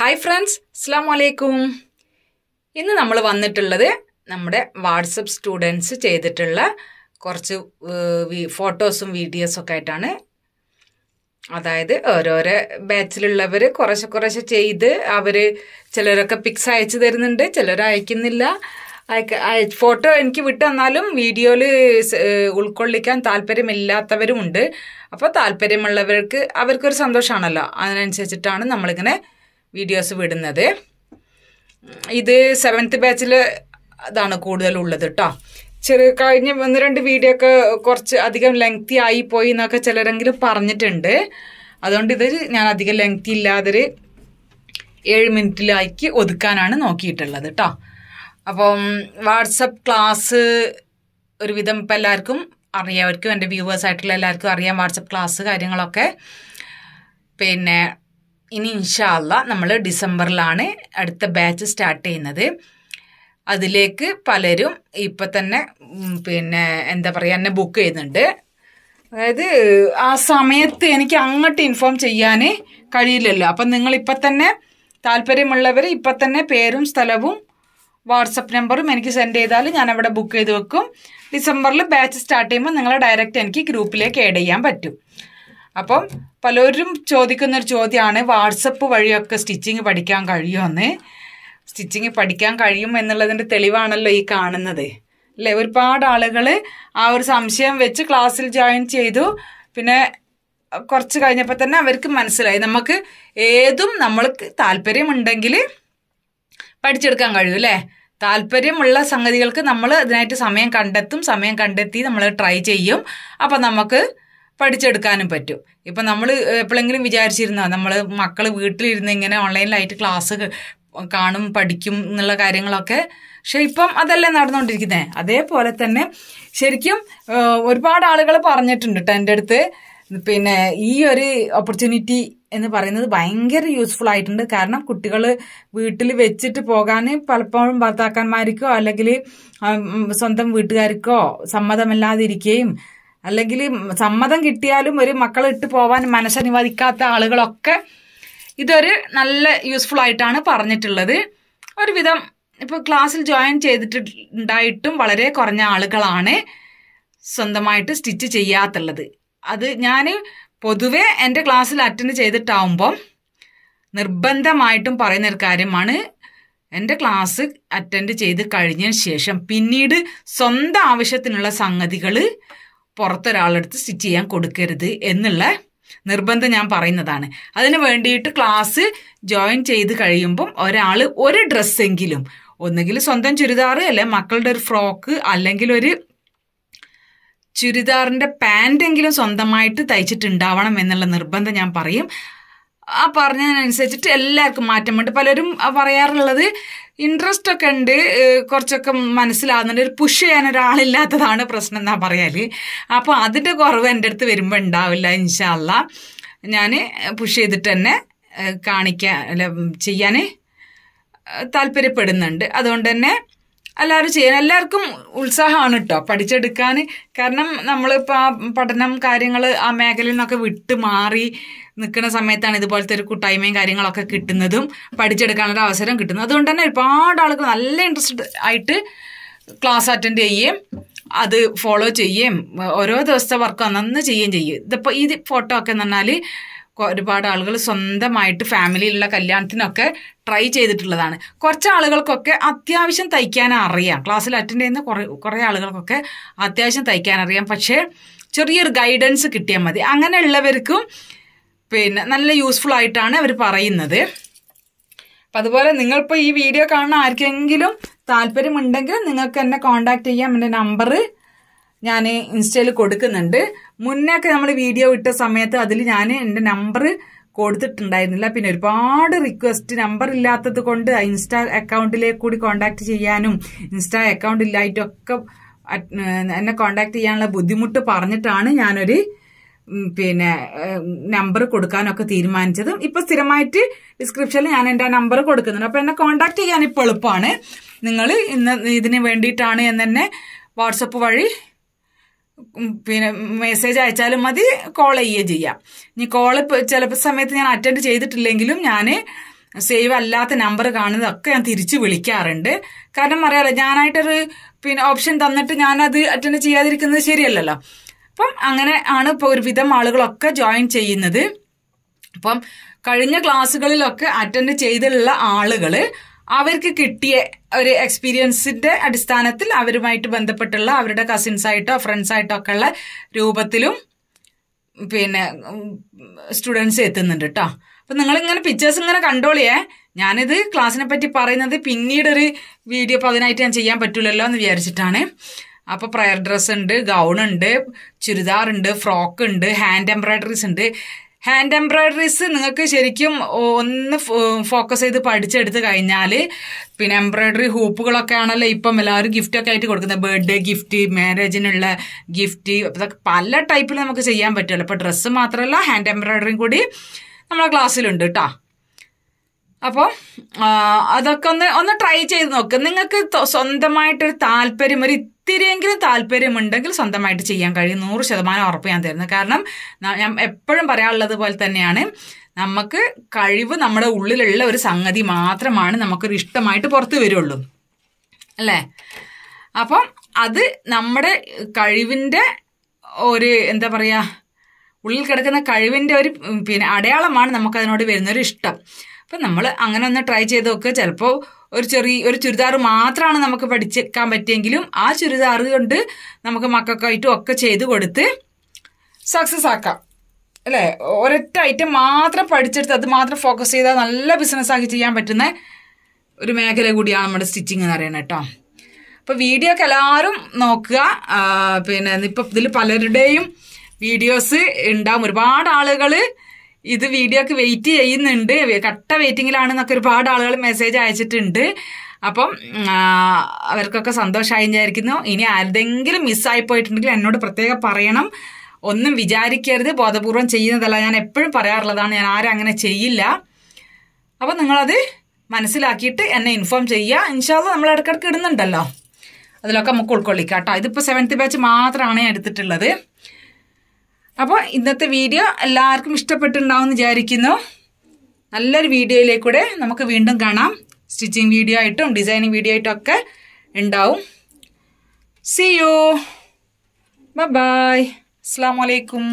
hi friends അസ്സാം വലൈക്കും ഇന്ന് നമ്മൾ വന്നിട്ടുള്ളത് നമ്മുടെ വാട്സപ്പ് സ്റ്റുഡൻസ് ചെയ്തിട്ടുള്ള കുറച്ച് ഫോട്ടോസും വീഡിയോസും ഒക്കെ ആയിട്ടാണ് അതായത് ഓരോരോ ബാച്ചിലുള്ളവർ കുറച്ച് കുറച്ച് ചെയ്ത് അവർ ചിലരൊക്കെ പിക്സ് അയച്ചു തരുന്നുണ്ട് ചിലർ അയക്കുന്നില്ല അയക്ക ഫോട്ടോ എനിക്ക് വിട്ടുതന്നാലും വീഡിയോയിൽ ഉൾക്കൊള്ളിക്കാൻ താല്പര്യമില്ലാത്തവരുമുണ്ട് അപ്പോൾ താല്പര്യമുള്ളവർക്ക് അവർക്കൊരു സന്തോഷമാണല്ലോ അതിനനുസരിച്ചിട്ടാണ് നമ്മളിങ്ങനെ വീഡിയോസ് വിടുന്നത് ഇത് സെവൻത്ത് ബാച്ചിൽ അതാണ് ഉള്ളത് കേട്ടോ ചെറു കഴിഞ്ഞ ഒന്ന് രണ്ട് വീഡിയോ ഒക്കെ കുറച്ച് അധികം ലെങ്തി ആയി പോയി എന്നൊക്കെ ചിലരെങ്കിലും പറഞ്ഞിട്ടുണ്ട് അതുകൊണ്ട് ഇത് ഞാൻ അധികം ലെങ്തി ഇല്ലാതൊരു ഏഴ് മിനിറ്റിലാക്കി ഒതുക്കാനാണ് നോക്കിയിട്ടുള്ളത് കേട്ടോ അപ്പം വാട്സപ്പ് ക്ലാസ് ഒരുവിധം ഇപ്പം എല്ലാവർക്കും അറിയാം അവർക്കും എൻ്റെ വ്യൂവേഴ്സ് ആയിട്ടുള്ള എല്ലാവർക്കും അറിയാം വാട്സപ്പ് ക്ലാസ് കാര്യങ്ങളൊക്കെ പിന്നെ ഇനി ഇൻഷാല്ല നമ്മൾ ഡിസംബറിലാണ് അടുത്ത ബാച്ച് സ്റ്റാർട്ട് ചെയ്യുന്നത് അതിലേക്ക് പലരും ഇപ്പം തന്നെ പിന്നെ എന്താ പറയുക എന്നെ ബുക്ക് ചെയ്യുന്നുണ്ട് അതായത് ആ സമയത്ത് എനിക്ക് അങ്ങോട്ട് ഇൻഫോം ചെയ്യാൻ കഴിയില്ലല്ലോ അപ്പം നിങ്ങൾ ഇപ്പം തന്നെ താല്പര്യമുള്ളവർ ഇപ്പം തന്നെ പേരും സ്ഥലവും വാട്സപ്പ് നമ്പറും എനിക്ക് സെൻഡ് ചെയ്താൽ ഞാൻ അവിടെ ബുക്ക് ചെയ്ത് വെക്കും ഡിസംബറിൽ ബാച്ച് സ്റ്റാർട്ട് ചെയ്യുമ്പോൾ നിങ്ങളെ ഡയറക്റ്റ് എനിക്ക് ഗ്രൂപ്പിലേക്ക് ആഡ് ചെയ്യാൻ പറ്റും അപ്പം പലരും ചോദിക്കുന്ന ഒരു ചോദ്യമാണ് വാട്സപ്പ് വഴിയൊക്കെ സ്റ്റിച്ചിങ് പഠിക്കാൻ കഴിയുമെന്ന് സ്റ്റിച്ചിങ് പഠിക്കാൻ കഴിയും എന്നുള്ളതിൻ്റെ തെളിവാണല്ലോ ഈ കാണുന്നത് അല്ലേ ഒരുപാട് ആളുകൾ ആ ഒരു സംശയം വെച്ച് ക്ലാസ്സിൽ ജോയിൻ ചെയ്തു പിന്നെ കുറച്ച് കഴിഞ്ഞപ്പോൾ തന്നെ അവർക്ക് മനസ്സിലായി നമുക്ക് ഏതും നമ്മൾക്ക് താല്പര്യമുണ്ടെങ്കിൽ പഠിച്ചെടുക്കാൻ കഴിയും അല്ലേ താല്പര്യമുള്ള സംഗതികൾക്ക് നമ്മൾ അതിനായിട്ട് സമയം കണ്ടെത്തും സമയം കണ്ടെത്തി നമ്മൾ ട്രൈ ചെയ്യും അപ്പം നമുക്ക് പഠിച്ചെടുക്കാനും പറ്റും ഇപ്പം നമ്മൾ എപ്പോഴെങ്കിലും വിചാരിച്ചിരുന്നോ നമ്മൾ മക്കൾ വീട്ടിലിരുന്ന് ഇങ്ങനെ ഓൺലൈനിലായിട്ട് ക്ലാസ് കാണും പഠിക്കും എന്നുള്ള കാര്യങ്ങളൊക്കെ പക്ഷെ ഇപ്പം അതല്ലേ നടന്നുകൊണ്ടിരിക്കുന്നത് അതേപോലെ തന്നെ ശരിക്കും ഒരുപാട് ആളുകൾ പറഞ്ഞിട്ടുണ്ട് കേട്ടോ എൻ്റെ അടുത്ത് പിന്നെ ഈ ഒരു ഓപ്പർച്യൂണിറ്റി എന്ന് പറയുന്നത് ഭയങ്കര യൂസ്ഫുൾ ആയിട്ടുണ്ട് കാരണം കുട്ടികൾ വീട്ടിൽ വെച്ചിട്ട് പോകാൻ പലപ്പോഴും ഭർത്താക്കന്മാർക്കോ അല്ലെങ്കിൽ സ്വന്തം വീട്ടുകാർക്കോ സമ്മതമല്ലാതിരിക്കുകയും അല്ലെങ്കിൽ സമ്മതം കിട്ടിയാലും ഒരു മക്കൾ ഇട്ട് പോവാൻ മനസ്സനുവദിക്കാത്ത ആളുകളൊക്കെ ഇതൊരു നല്ല യൂസ്ഫുൾ ആയിട്ടാണ് പറഞ്ഞിട്ടുള്ളത് ഒരുവിധം ഇപ്പോൾ ക്ലാസ്സിൽ ജോയിൻ ചെയ്തിട്ടുണ്ടായിട്ടും വളരെ കുറഞ്ഞ ആളുകളാണ് സ്വന്തമായിട്ട് സ്റ്റിച്ച് ചെയ്യാത്തുള്ളത് അത് ഞാൻ പൊതുവെ എൻ്റെ ക്ലാസ്സിൽ അറ്റൻഡ് ചെയ്തിട്ടാവുമ്പം നിർബന്ധമായിട്ടും പറയുന്നൊരു കാര്യമാണ് എൻ്റെ ക്ലാസ് അറ്റൻഡ് ചെയ്ത് കഴിഞ്ഞതിന് ശേഷം പിന്നീട് സ്വന്തം ആവശ്യത്തിനുള്ള സംഗതികൾ പുറത്തൊരാളെടുത്ത് സ്റ്റിച്ച് ചെയ്യാൻ കൊടുക്കരുത് എന്നുള്ള നിർബന്ധം ഞാൻ പറയുന്നതാണ് അതിന് വേണ്ടിയിട്ട് ക്ലാസ് ജോയിൻ ചെയ്ത് കഴിയുമ്പം ഒരാൾ ഒരു ഡ്രസ്സെങ്കിലും ഒന്നുകിൽ സ്വന്തം ചുരിദാർ അല്ലെ മക്കളുടെ ഒരു ഫ്രോക്ക് അല്ലെങ്കിൽ ഒരു ചുരിദാറിൻ്റെ പാൻ്റെങ്കിലും സ്വന്തമായിട്ട് തയ്ച്ചിട്ടുണ്ടാവണം എന്നുള്ള നിർബന്ധം ഞാൻ പറയും ആ പറഞ്ഞതിനനുസരിച്ചിട്ട് എല്ലാവർക്കും മാറ്റമുണ്ട് പലരും പറയാറുള്ളത് ഇൻട്രസ്റ്റ് ഒക്കെ ഉണ്ട് കുറച്ചൊക്കെ മനസ്സിലാകുന്നുണ്ട് ഒരു പുഷ് ചെയ്യാൻ ഒരാളില്ലാത്തതാണ് പ്രശ്നം എന്നാ പറയാല് അപ്പോൾ അതിൻ്റെ കുറവ് എൻ്റെ അടുത്ത് വരുമ്പോൾ ഉണ്ടാവില്ല ഇൻഷാല്ല ഞാൻ പുഷ് ചെയ്തിട്ട് തന്നെ കാണിക്കാൻ അല്ല ചെയ്യാൻ താല്പര്യപ്പെടുന്നുണ്ട് അതുകൊണ്ട് തന്നെ എല്ലാവരും ചെയ്യാൻ എല്ലാവർക്കും ഉത്സാഹമാണ് കേട്ടോ പഠിച്ചെടുക്കാൻ കാരണം നമ്മളിപ്പോൾ ആ പഠനം കാര്യങ്ങൾ ആ മേഖലയിൽ നിന്നൊക്കെ വിട്ട് മാറി നിൽക്കുന്ന സമയത്താണ് ഇതുപോലത്തെ ഒരു കൂട്ടായ്മയും കാര്യങ്ങളൊക്കെ കിട്ടുന്നതും പഠിച്ചെടുക്കാനുള്ള അവസരം കിട്ടുന്നതും അതുകൊണ്ട് തന്നെ ഒരുപാട് ആളുകൾ നല്ല ഇൻട്രസ്റ്റഡ് ആയിട്ട് ക്ലാസ് അറ്റൻഡ് ചെയ്യുകയും അത് ഫോളോ ചെയ്യുകയും ഓരോ ദിവസത്തെ വർക്ക് നന്ന് ചെയ്യുകയും ചെയ്യും ഇതിപ്പോൾ ഈ ഫോട്ടോ ഒക്കെ എന്ന് പറഞ്ഞാൽ ഒരുപാട് ആളുകൾ സ്വന്തമായിട്ട് ഫാമിലിയിലുള്ള കല്യാണത്തിനൊക്കെ ട്രൈ ചെയ്തിട്ടുള്ളതാണ് കുറച്ച് ആളുകൾക്കൊക്കെ അത്യാവശ്യം തയ്ക്കാൻ അറിയാം ക്ലാസ്സിൽ അറ്റൻഡ് ചെയ്യുന്ന കുറേ കുറേ ആളുകൾക്കൊക്കെ അത്യാവശ്യം തയ്ക്കാൻ അറിയാം പക്ഷേ ചെറിയൊരു ഗൈഡൻസ് കിട്ടിയാൽ മതി അങ്ങനെയുള്ളവർക്കും പിന്നെ നല്ല യൂസ്ഫുൾ ആയിട്ടാണ് അവർ പറയുന്നത് അപ്പം അതുപോലെ നിങ്ങളിപ്പോൾ ഈ വീഡിയോ കാണുന്ന ആർക്കെങ്കിലും താല്പര്യമുണ്ടെങ്കിൽ നിങ്ങൾക്ക് എന്നെ കോണ്ടാക്ട് ചെയ്യാം എൻ്റെ നമ്പർ ഞാൻ ഇൻസ്റ്റയിൽ കൊടുക്കുന്നുണ്ട് ഒക്കെ നമ്മൾ വീഡിയോ ഇട്ട സമയത്ത് അതിൽ ഞാൻ എൻ്റെ നമ്പർ കൊടുത്തിട്ടുണ്ടായിരുന്നില്ല പിന്നെ ഒരുപാട് റിക്വസ്റ്റ് നമ്പർ ഇല്ലാത്തത് കൊണ്ട് ഇൻസ്റ്റാ അക്കൗണ്ടിലേക്ക് കൂടി കോണ്ടാക്ട് ചെയ്യാനും ഇൻസ്റ്റാ അക്കൗണ്ട് ഇല്ലായിട്ടൊക്കെ എന്നെ കോണ്ടാക്ട് ചെയ്യാനുള്ള ബുദ്ധിമുട്ട് പറഞ്ഞിട്ടാണ് ഞാനൊരു പിന്നെ നമ്പർ കൊടുക്കാനൊക്കെ തീരുമാനിച്ചതും ഇപ്പൊ സ്ഥിരമായിട്ട് ഡിസ്ക്രിപ്ഷനിൽ ഞാൻ എന്റെ നമ്പർ കൊടുക്കുന്നുണ്ട് അപ്പൊ എന്നെ കോണ്ടാക്ട് ചെയ്യാൻ ഇപ്പൊ എളുപ്പമാണ് നിങ്ങൾ ഇന്ന് ഇതിന് വേണ്ടിയിട്ടാണ് എന്ന് തന്നെ വാട്സപ്പ് വഴി പിന്നെ മെസ്സേജ് അയച്ചാലും മതി കോൾ ചെയ്യുകയും ചെയ്യാം ഇനി കോൾ ചിലപ്പോൾ സമയത്ത് ഞാൻ അറ്റൻഡ് ചെയ്തിട്ടില്ലെങ്കിലും ഞാൻ സേവ് അല്ലാത്ത നമ്പർ കാണുന്നതൊക്കെ ഞാൻ തിരിച്ചു വിളിക്കാറുണ്ട് കാരണം അറിയാലോ ഞാനായിട്ടൊരു പിന്നെ ഓപ്ഷൻ തന്നിട്ട് ഞാനത് അറ്റൻഡ് ചെയ്യാതിരിക്കുന്നത് ശരിയല്ലല്ലോ അപ്പം അങ്ങനെ ആണ് ഇപ്പോൾ ഒരുവിധം ആളുകളൊക്കെ ജോയിൻ ചെയ്യുന്നത് അപ്പം കഴിഞ്ഞ ക്ലാസ്സുകളിലൊക്കെ അറ്റൻഡ് ചെയ്തിട്ടുള്ള ആളുകൾ അവർക്ക് കിട്ടിയ ഒരു എക്സ്പീരിയൻസിന്റെ അടിസ്ഥാനത്തിൽ അവരുമായിട്ട് ബന്ധപ്പെട്ടുള്ള അവരുടെ കസിൻസായിട്ടോ ഫ്രണ്ട്സായിട്ടോ ഒക്കെ ഉള്ള രൂപത്തിലും പിന്നെ സ്റ്റുഡൻസ് എത്തുന്നുണ്ട് കേട്ടോ അപ്പം നിങ്ങളിങ്ങനെ പിക്ചേഴ്സ് ഇങ്ങനെ കണ്ടോളിയേ ഞാനിത് ക്ലാസ്സിനെ പറ്റി പറയുന്നത് പിന്നീടൊരു വീഡിയോ അപ്പോൾ അതിനായിട്ട് ഞാൻ ചെയ്യാൻ പറ്റൂലല്ലോ എന്ന് വിചാരിച്ചിട്ടാണ് അപ്പോൾ പ്രയർ ഡ്രസ് ഉണ്ട് ഗൗൺ ഉണ്ട് ചുരിദാർ ഉണ്ട് ഫ്രോക്ക് ഉണ്ട് ഹാൻഡ് എംബ്രോയ്ഡറീസ് ഉണ്ട് ഹാൻഡ് എംബ്രോയ്ഡറീസ് നിങ്ങൾക്ക് ശരിക്കും ഒന്ന് ഫോക്കസ് ചെയ്ത് പഠിച്ചെടുത്ത് കഴിഞ്ഞാൽ പിന്നെ എംബ്രോയ്ഡറി ഹൂപ്പുകളൊക്കെ ആണല്ലോ ഇപ്പം എല്ലാവരും ഗിഫ്റ്റൊക്കെ ആയിട്ട് കൊടുക്കുന്നത് ബർത്ത്ഡേ ഗിഫ്റ്റ് മാരേജിനുള്ള ഗിഫ്റ്റ് ഇതൊക്കെ പല ടൈപ്പിൽ നമുക്ക് ചെയ്യാൻ പറ്റുമല്ലോ അപ്പോൾ ഡ്രസ്സ് മാത്രമല്ല ഹാൻഡ് എംബ്രോയ്ഡറിയും കൂടി നമ്മളെ ക്ലാസ്സിലുണ്ട് കേട്ടോ അപ്പോൾ അതൊക്കെ ഒന്ന് ഒന്ന് ട്രൈ ചെയ്ത് നോക്ക് നിങ്ങൾക്ക് സ്വന്തമായിട്ടൊരു താല്പര്യം ഒരു ഇത്തിരിയെങ്കിലും താല്പര്യമുണ്ടെങ്കിൽ സ്വന്തമായിട്ട് ചെയ്യാൻ കഴിയും നൂറ് ശതമാനം ഉറപ്പ് ഞാൻ തരുന്നു കാരണം ഞാൻ എപ്പോഴും പറയാനുള്ളത് പോലെ തന്നെയാണ് നമുക്ക് കഴിവ് നമ്മുടെ ഉള്ളിലുള്ള ഒരു സംഗതി മാത്രമാണ് നമുക്കൊരു ഇഷ്ടമായിട്ട് പുറത്തു വരുള്ളൂ അല്ലേ അപ്പം അത് നമ്മുടെ കഴിവിൻ്റെ ഒരു എന്താ പറയുക ഉള്ളിൽ കിടക്കുന്ന കഴിവിൻ്റെ ഒരു പിന്നെ അടയാളമാണ് നമുക്കതിനോട് വരുന്നൊരു ഇഷ്ടം അപ്പൊ നമ്മൾ അങ്ങനെ ഒന്ന് ട്രൈ ചെയ്ത് നോക്കുക ചിലപ്പോൾ ഒരു ചെറിയ ഒരു ചുരിദാർ മാത്രമാണ് നമുക്ക് പഠിച്ചേക്കാൻ പറ്റിയെങ്കിലും ആ ചുരിദാർ കൊണ്ട് നമുക്ക് മക്കൾക്കായിട്ടും ഒക്കെ ചെയ്ത് കൊടുത്ത് സക്സസ് ആക്കാം അല്ലേ ഒരൊറ്റ ഐറ്റം മാത്രം പഠിച്ചെടുത്ത് അത് മാത്രം ഫോക്കസ് ചെയ്താൽ നല്ല ബിസിനസ് ആക്കി ചെയ്യാൻ പറ്റുന്ന ഒരു മേഖല കൂടിയാണ് നമ്മുടെ സ്റ്റിച്ചിങ് എന്ന് പറയുന്നത് കേട്ടോ അപ്പോൾ വീഡിയോ ഒക്കെ എല്ലാവരും നോക്കുക പിന്നെ ഇപ്പം ഇതിൽ പലരുടെയും വീഡിയോസ് ഉണ്ടാവും ഒരുപാട് ആളുകൾ ഇത് വീഡിയോക്ക് വെയിറ്റ് ചെയ്യുന്നുണ്ട് കട്ട വെയിറ്റിങ്ങിലാണെന്നൊക്കെ ഒരുപാട് ആളുകൾ മെസ്സേജ് അയച്ചിട്ടുണ്ട് അപ്പം അവർക്കൊക്കെ സന്തോഷമായി വിചാരിക്കുന്നു ഇനി ആരുടെങ്കിലും മിസ്സായി പോയിട്ടുണ്ടെങ്കിൽ എന്നോട് പ്രത്യേകം പറയണം ഒന്നും വിചാരിക്കരുത് ബോധപൂർവം ചെയ്യുന്നതല്ല ഞാൻ എപ്പോഴും പറയാറുള്ളതാണ് ഞാൻ ആരും അങ്ങനെ ചെയ്യില്ല അപ്പം നിങ്ങളത് മനസ്സിലാക്കിയിട്ട് എന്നെ ഇൻഫോം ചെയ്യുക ഇൻഷാല് നമ്മൾ ഇടയ്ക്കിടയ്ക്ക് ഇടുന്നുണ്ടല്ലോ അതിലൊക്കെ നമുക്ക് ഉൾക്കൊള്ളിക്കാം കേട്ടോ ഇതിപ്പോൾ സെവൻത്ത് ബാച്ച് മാത്രമാണ് ഞാൻ എടുത്തിട്ടുള്ളത് അപ്പോൾ ഇന്നത്തെ വീഡിയോ എല്ലാവർക്കും ഇഷ്ടപ്പെട്ടിട്ടുണ്ടാവും വിചാരിക്കുന്നു നല്ലൊരു വീഡിയോയിലേക്കൂടെ നമുക്ക് വീണ്ടും കാണാം സ്റ്റിച്ചിങ് വീഡിയോ ആയിട്ടും ഡിസൈനിങ് വീഡിയോ ആയിട്ടും ഒക്കെ ഉണ്ടാവും സി യു ബൈ അസ്സാം വലൈക്കും